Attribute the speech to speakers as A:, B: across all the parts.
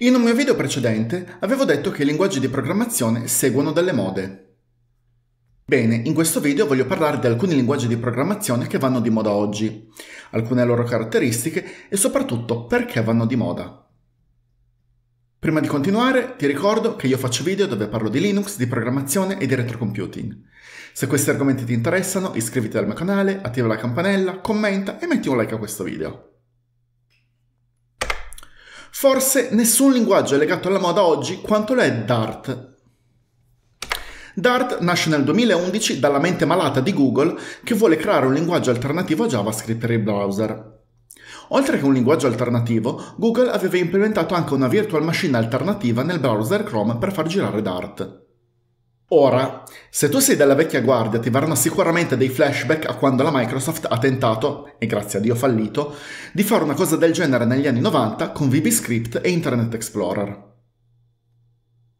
A: In un mio video precedente avevo detto che i linguaggi di programmazione seguono delle mode. Bene, in questo video voglio parlare di alcuni linguaggi di programmazione che vanno di moda oggi, alcune loro caratteristiche e soprattutto perché vanno di moda. Prima di continuare ti ricordo che io faccio video dove parlo di Linux, di programmazione e di retrocomputing. Se questi argomenti ti interessano iscriviti al mio canale, attiva la campanella, commenta e metti un like a questo video. Forse nessun linguaggio è legato alla moda oggi quanto lo è Dart. Dart nasce nel 2011 dalla mente malata di Google che vuole creare un linguaggio alternativo a JavaScript per i browser. Oltre che un linguaggio alternativo, Google aveva implementato anche una virtual machine alternativa nel browser Chrome per far girare Dart. Ora, se tu sei della vecchia guardia ti verranno sicuramente dei flashback a quando la Microsoft ha tentato, e grazie a Dio fallito, di fare una cosa del genere negli anni 90 con VBScript e Internet Explorer.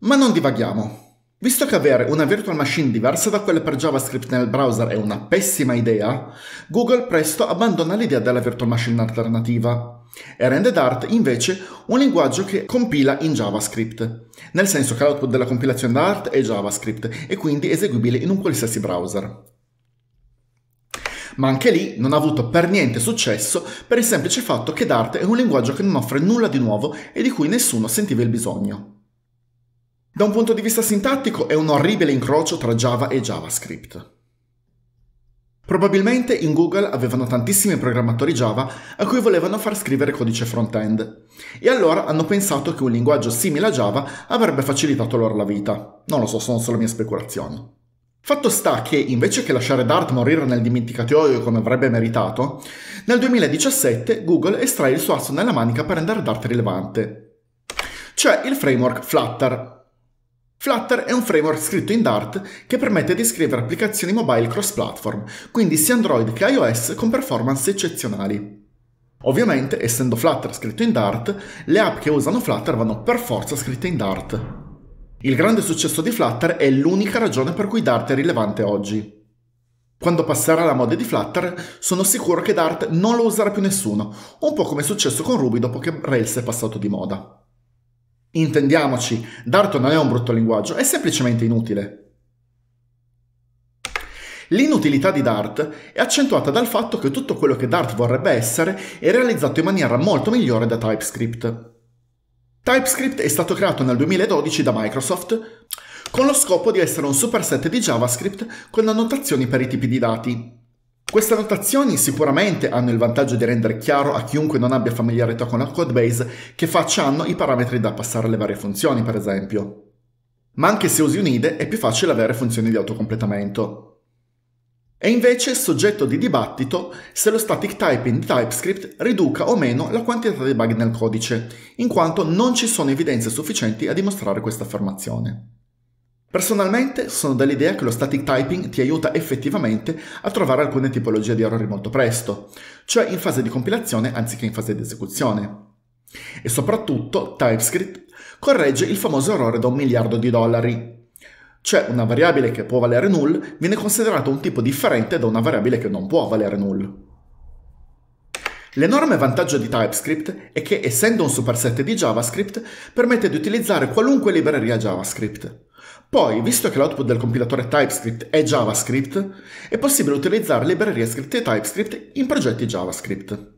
A: Ma non divaghiamo. Visto che avere una virtual machine diversa da quella per JavaScript nel browser è una pessima idea, Google presto abbandona l'idea della virtual machine alternativa e rende Dart invece un linguaggio che compila in JavaScript, nel senso che l'output della compilazione Dart è JavaScript e quindi eseguibile in un qualsiasi browser. Ma anche lì non ha avuto per niente successo per il semplice fatto che Dart è un linguaggio che non offre nulla di nuovo e di cui nessuno sentiva il bisogno. Da un punto di vista sintattico è un orribile incrocio tra Java e JavaScript. Probabilmente in Google avevano tantissimi programmatori Java a cui volevano far scrivere codice front-end. E allora hanno pensato che un linguaggio simile a Java avrebbe facilitato loro la vita. Non lo so, sono solo mie speculazioni. Fatto sta che, invece che lasciare Dart morire nel dimenticatoio come avrebbe meritato, nel 2017 Google estrae il suo asso nella manica per rendere Dart rilevante. Cioè il framework Flutter, Flutter è un framework scritto in Dart che permette di scrivere applicazioni mobile cross-platform, quindi sia Android che iOS con performance eccezionali. Ovviamente, essendo Flutter scritto in Dart, le app che usano Flutter vanno per forza scritte in Dart. Il grande successo di Flutter è l'unica ragione per cui Dart è rilevante oggi. Quando passerà la moda di Flutter, sono sicuro che Dart non lo userà più nessuno, un po' come è successo con Ruby dopo che Rails è passato di moda. Intendiamoci, Darto non è un brutto linguaggio, è semplicemente inutile. L'inutilità di Dart è accentuata dal fatto che tutto quello che Dart vorrebbe essere è realizzato in maniera molto migliore da TypeScript. TypeScript è stato creato nel 2012 da Microsoft con lo scopo di essere un superset di JavaScript con annotazioni per i tipi di dati, queste annotazioni sicuramente hanno il vantaggio di rendere chiaro a chiunque non abbia familiarità con la codebase che faccia hanno i parametri da passare alle varie funzioni, per esempio. Ma anche se usi un'IDE è più facile avere funzioni di autocompletamento. È invece soggetto di dibattito se lo static typing di TypeScript riduca o meno la quantità di bug nel codice, in quanto non ci sono evidenze sufficienti a dimostrare questa affermazione. Personalmente sono dell'idea che lo static typing ti aiuta effettivamente a trovare alcune tipologie di errori molto presto, cioè in fase di compilazione anziché in fase di esecuzione. E soprattutto TypeScript corregge il famoso errore da un miliardo di dollari, cioè una variabile che può valere null viene considerata un tipo differente da una variabile che non può valere null. L'enorme vantaggio di TypeScript è che, essendo un superset di JavaScript, permette di utilizzare qualunque libreria JavaScript. Poi, visto che l'output del compilatore TypeScript è JavaScript, è possibile utilizzare librerie scritte TypeScript in progetti JavaScript.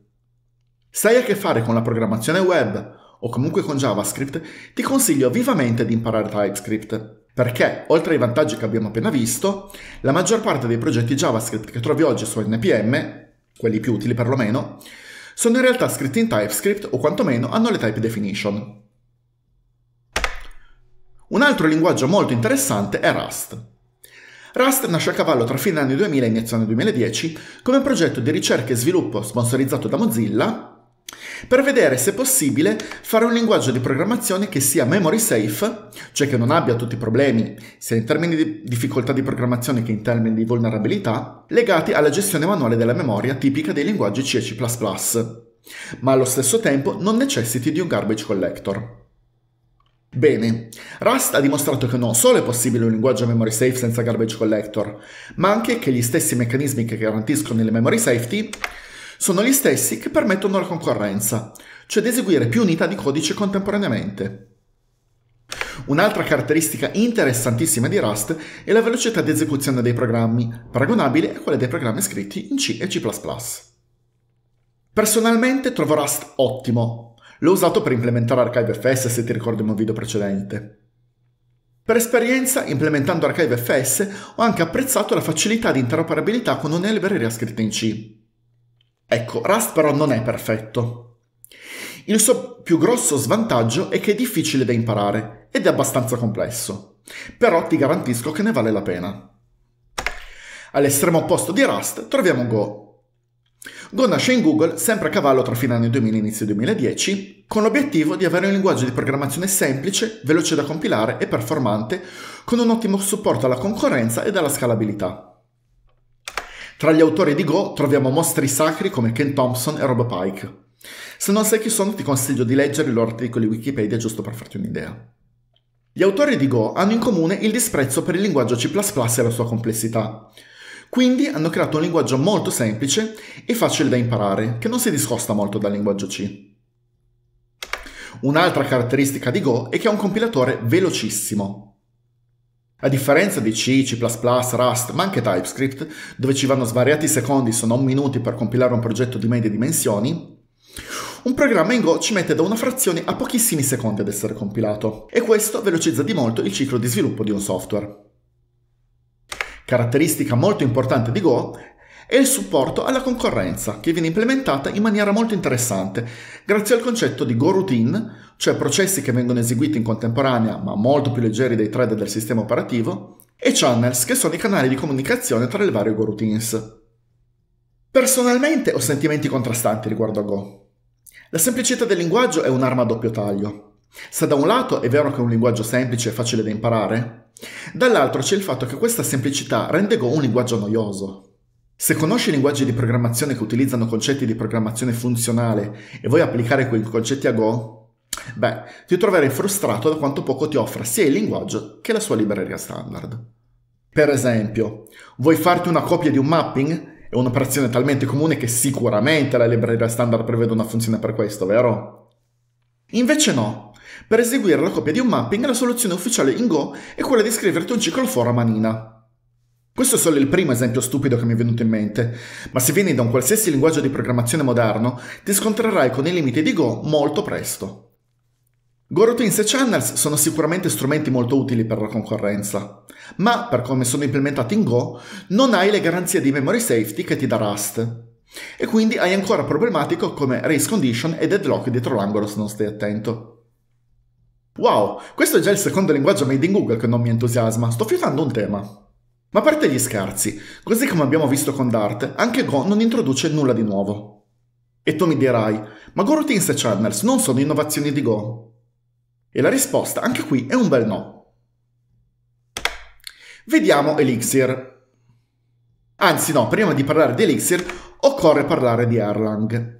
A: Se hai a che fare con la programmazione web o comunque con JavaScript, ti consiglio vivamente di imparare TypeScript, perché, oltre ai vantaggi che abbiamo appena visto, la maggior parte dei progetti JavaScript che trovi oggi su NPM, quelli più utili perlomeno, sono in realtà scritti in TypeScript o quantomeno hanno le type definition. Un altro linguaggio molto interessante è Rust. Rust nasce a cavallo tra fine anni 2000 e inizio anni 2010 come progetto di ricerca e sviluppo sponsorizzato da Mozilla per vedere se è possibile fare un linguaggio di programmazione che sia memory safe, cioè che non abbia tutti i problemi, sia in termini di difficoltà di programmazione che in termini di vulnerabilità, legati alla gestione manuale della memoria tipica dei linguaggi C e C++, ma allo stesso tempo non necessiti di un garbage collector. Bene, Rust ha dimostrato che non solo è possibile un linguaggio memory safe senza garbage collector, ma anche che gli stessi meccanismi che garantiscono il memory safety sono gli stessi che permettono la concorrenza, cioè di eseguire più unità di codice contemporaneamente. Un'altra caratteristica interessantissima di Rust è la velocità di esecuzione dei programmi, paragonabile a quella dei programmi scritti in C e C++. Personalmente trovo Rust ottimo, L'ho usato per implementare ArchiveFS se ti ricordi il mio video precedente. Per esperienza, implementando ArchiveFS, ho anche apprezzato la facilità di interoperabilità con una libreria scritta in C. Ecco, Rust però non è perfetto. Il suo più grosso svantaggio è che è difficile da imparare ed è abbastanza complesso, però ti garantisco che ne vale la pena. All'estremo opposto di Rust troviamo Go, Go nasce in Google sempre a cavallo tra fine anni 2000 e inizio 2010, con l'obiettivo di avere un linguaggio di programmazione semplice, veloce da compilare e performante, con un ottimo supporto alla concorrenza ed alla scalabilità. Tra gli autori di Go troviamo mostri sacri come Ken Thompson e Rob Pike. Se non sai chi sono ti consiglio di leggere i loro articoli Wikipedia giusto per farti un'idea. Gli autori di Go hanno in comune il disprezzo per il linguaggio C++ e la sua complessità. Quindi hanno creato un linguaggio molto semplice e facile da imparare, che non si discosta molto dal linguaggio C. Un'altra caratteristica di Go è che è un compilatore velocissimo. A differenza di C, C++, Rust, ma anche TypeScript, dove ci vanno svariati secondi se non minuti per compilare un progetto di medie dimensioni, un programma in Go ci mette da una frazione a pochissimi secondi ad essere compilato, e questo velocizza di molto il ciclo di sviluppo di un software caratteristica molto importante di Go, è il supporto alla concorrenza, che viene implementata in maniera molto interessante, grazie al concetto di Go Routine, cioè processi che vengono eseguiti in contemporanea ma molto più leggeri dei thread del sistema operativo, e channels, che sono i canali di comunicazione tra le varie Go Routines. Personalmente ho sentimenti contrastanti riguardo a Go. La semplicità del linguaggio è un'arma a doppio taglio. Se da un lato è vero che è un linguaggio semplice e facile da imparare, Dall'altro c'è il fatto che questa semplicità rende Go un linguaggio noioso. Se conosci i linguaggi di programmazione che utilizzano concetti di programmazione funzionale e vuoi applicare quei concetti a Go, beh, ti troverai frustrato da quanto poco ti offra sia il linguaggio che la sua libreria standard. Per esempio, vuoi farti una copia di un mapping? È un'operazione talmente comune che sicuramente la libreria standard prevede una funzione per questo, vero? Invece no, per eseguire la copia di un mapping, la soluzione ufficiale in Go è quella di scriverti un ciclo for a manina. Questo è solo il primo esempio stupido che mi è venuto in mente, ma se vieni da un qualsiasi linguaggio di programmazione moderno, ti scontrerai con i limiti di Go molto presto. GoRoutines e Channels sono sicuramente strumenti molto utili per la concorrenza, ma per come sono implementati in Go non hai le garanzie di memory safety che ti dà Rust, e quindi hai ancora problematico come race condition e deadlock dietro l'angolo se non stai attento. Wow, questo è già il secondo linguaggio made in Google che non mi entusiasma, sto fiutando un tema. Ma a parte gli scherzi, così come abbiamo visto con Dart, anche Go non introduce nulla di nuovo. E tu mi dirai, ma GoRoutines e Channels non sono innovazioni di Go? E la risposta anche qui è un bel no. Vediamo Elixir. Anzi no, prima di parlare di Elixir occorre parlare di Erlang.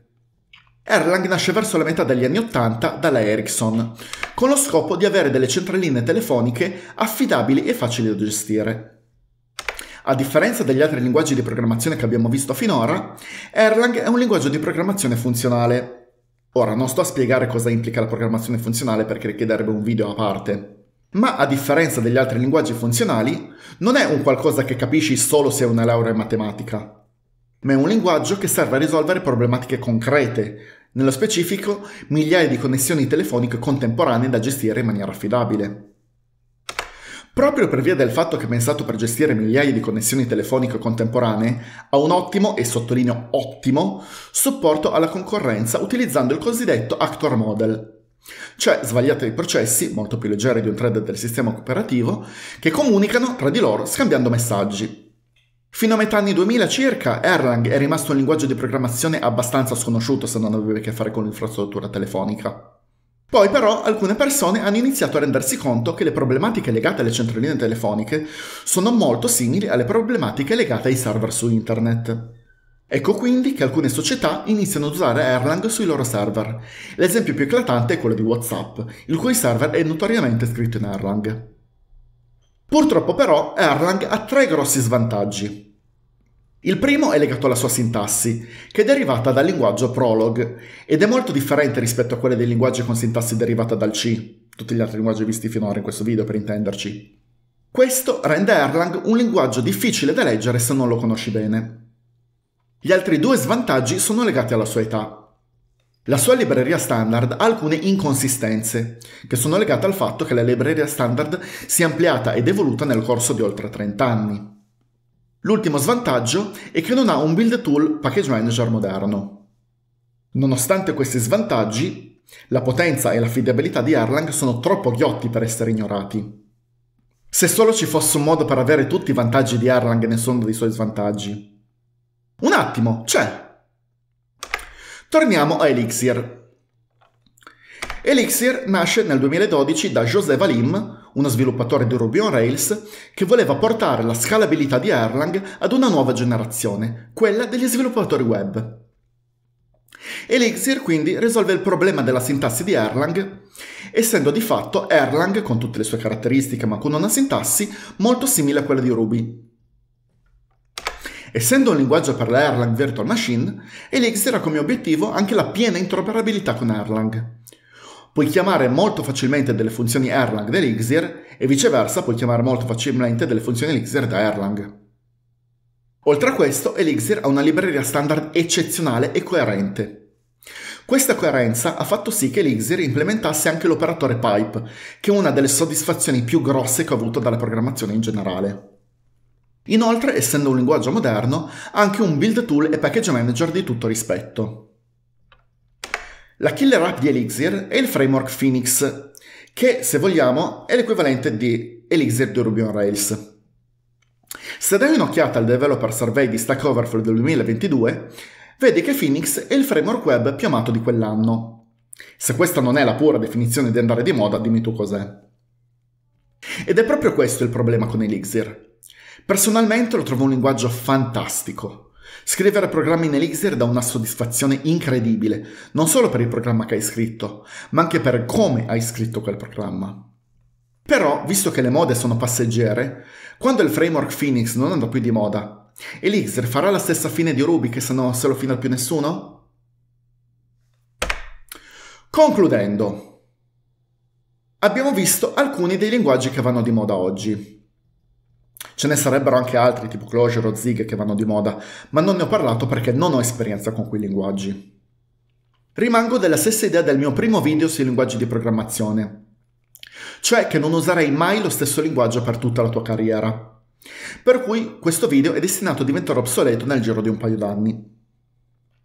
A: Erlang nasce verso la metà degli anni Ottanta dalla Ericsson, con lo scopo di avere delle centraline telefoniche affidabili e facili da gestire. A differenza degli altri linguaggi di programmazione che abbiamo visto finora, Erlang è un linguaggio di programmazione funzionale. Ora non sto a spiegare cosa implica la programmazione funzionale perché richiederebbe un video a parte. Ma a differenza degli altri linguaggi funzionali, non è un qualcosa che capisci solo se hai una laurea in matematica, ma è un linguaggio che serve a risolvere problematiche concrete, nello specifico migliaia di connessioni telefoniche contemporanee da gestire in maniera affidabile. Proprio per via del fatto che è pensato per gestire migliaia di connessioni telefoniche contemporanee, ha un ottimo, e sottolineo ottimo, supporto alla concorrenza utilizzando il cosiddetto actor model. Cioè svagliate dei processi, molto più leggeri di un thread del sistema cooperativo, che comunicano tra di loro scambiando messaggi. Fino a metà anni 2000 circa, Erlang è rimasto un linguaggio di programmazione abbastanza sconosciuto se non aveva a che fare con l'infrastruttura telefonica. Poi però alcune persone hanno iniziato a rendersi conto che le problematiche legate alle centraline telefoniche sono molto simili alle problematiche legate ai server su internet. Ecco quindi che alcune società iniziano ad usare Erlang sui loro server. L'esempio più eclatante è quello di WhatsApp, il cui server è notoriamente scritto in Erlang. Purtroppo però Erlang ha tre grossi svantaggi. Il primo è legato alla sua sintassi, che è derivata dal linguaggio Prolog ed è molto differente rispetto a quelle dei linguaggi con sintassi derivata dal C, tutti gli altri linguaggi visti finora in questo video per intenderci. Questo rende Erlang un linguaggio difficile da leggere se non lo conosci bene. Gli altri due svantaggi sono legati alla sua età. La sua libreria standard ha alcune inconsistenze, che sono legate al fatto che la libreria standard si è ampliata ed evoluta nel corso di oltre 30 anni. L'ultimo svantaggio è che non ha un build tool package manager moderno. Nonostante questi svantaggi, la potenza e l'affidabilità di Erlang sono troppo ghiotti per essere ignorati. Se solo ci fosse un modo per avere tutti i vantaggi di Erlang e nessuno dei suoi svantaggi. Un attimo, c'è! Torniamo a Elixir. Elixir nasce nel 2012 da José Valim, uno sviluppatore di Ruby on Rails, che voleva portare la scalabilità di Erlang ad una nuova generazione, quella degli sviluppatori web. Elixir quindi risolve il problema della sintassi di Erlang, essendo di fatto Erlang, con tutte le sue caratteristiche ma con una sintassi molto simile a quella di Ruby. Essendo un linguaggio per la Erlang Virtual Machine, Elixir ha come obiettivo anche la piena interoperabilità con Erlang. Puoi chiamare molto facilmente delle funzioni Erlang da Elixir e viceversa puoi chiamare molto facilmente delle funzioni Elixir da Erlang. Oltre a questo, Elixir ha una libreria standard eccezionale e coerente. Questa coerenza ha fatto sì che Elixir implementasse anche l'operatore pipe, che è una delle soddisfazioni più grosse che ho avuto dalla programmazione in generale. Inoltre, essendo un linguaggio moderno, ha anche un build tool e package manager di tutto rispetto. La killer app di Elixir è il framework Phoenix, che se vogliamo è l'equivalente di Elixir di Ruby on Rails. Se dai un'occhiata al Developer Survey di Stack Overflow del 2022, vedi che Phoenix è il framework web più amato di quell'anno. Se questa non è la pura definizione di andare di moda, dimmi tu cos'è. Ed è proprio questo il problema con Elixir. Personalmente lo trovo un linguaggio fantastico. Scrivere programmi in Elixir dà una soddisfazione incredibile, non solo per il programma che hai scritto, ma anche per come hai scritto quel programma. Però, visto che le mode sono passeggere, quando il framework Phoenix non andrà più di moda, Elixir farà la stessa fine di Ruby che se no se lo fina più nessuno? Concludendo, abbiamo visto alcuni dei linguaggi che vanno di moda oggi. Ce ne sarebbero anche altri, tipo Clojure o Zig, che vanno di moda, ma non ne ho parlato perché non ho esperienza con quei linguaggi. Rimango della stessa idea del mio primo video sui linguaggi di programmazione, cioè che non userei mai lo stesso linguaggio per tutta la tua carriera. Per cui questo video è destinato a diventare obsoleto nel giro di un paio d'anni.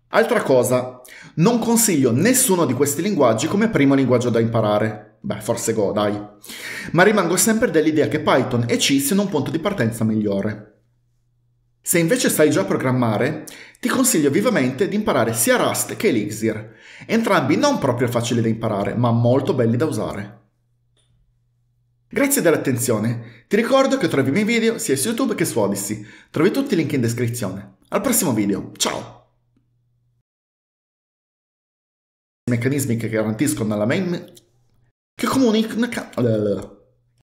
A: Altra cosa, non consiglio nessuno di questi linguaggi come primo linguaggio da imparare, Beh, forse Go, dai. Ma rimango sempre dell'idea che Python e C siano un punto di partenza migliore. Se invece sai già programmare, ti consiglio vivamente di imparare sia Rust che Elixir, entrambi non proprio facili da imparare, ma molto belli da usare. Grazie dell'attenzione, ti ricordo che trovi i miei video sia su YouTube che su Odyssey, trovi tutti i link in descrizione. Al prossimo video, ciao! meccanismi che garantiscono alla main que é comunica. Na...